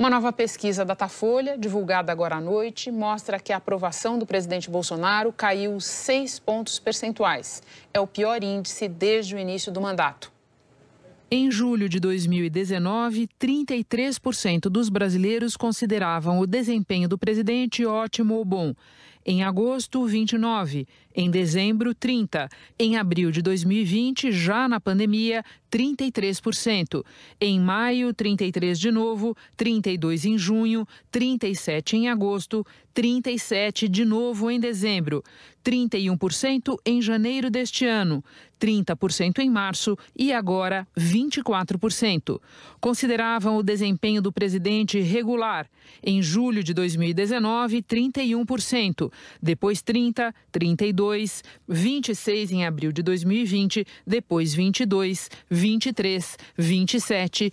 Uma nova pesquisa da Datafolha, divulgada agora à noite, mostra que a aprovação do presidente Bolsonaro caiu 6 pontos percentuais. É o pior índice desde o início do mandato. Em julho de 2019, 33% dos brasileiros consideravam o desempenho do presidente ótimo ou bom em agosto, 29, em dezembro, 30, em abril de 2020, já na pandemia, 33%, em maio, 33 de novo, 32 em junho, 37 em agosto, 37 de novo em dezembro, 31% em janeiro deste ano, 30% em março e agora 24%. Consideravam o desempenho do presidente regular. Em julho de 2019, 31% depois 30, 32, 26 em abril de 2020, depois 22, 23, 27,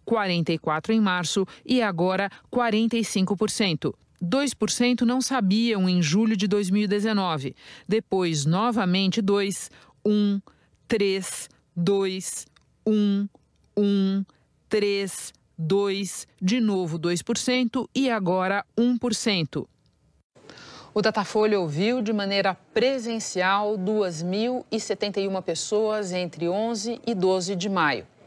44% em março e agora 45%. 2% não sabiam em julho de 2019. Depois, novamente, 2, 1, 3, 2, 1, 1, 3, 2, de novo 2% e agora 1%. O Datafolha ouviu de maneira presencial 2.071 pessoas entre 11 e 12 de maio.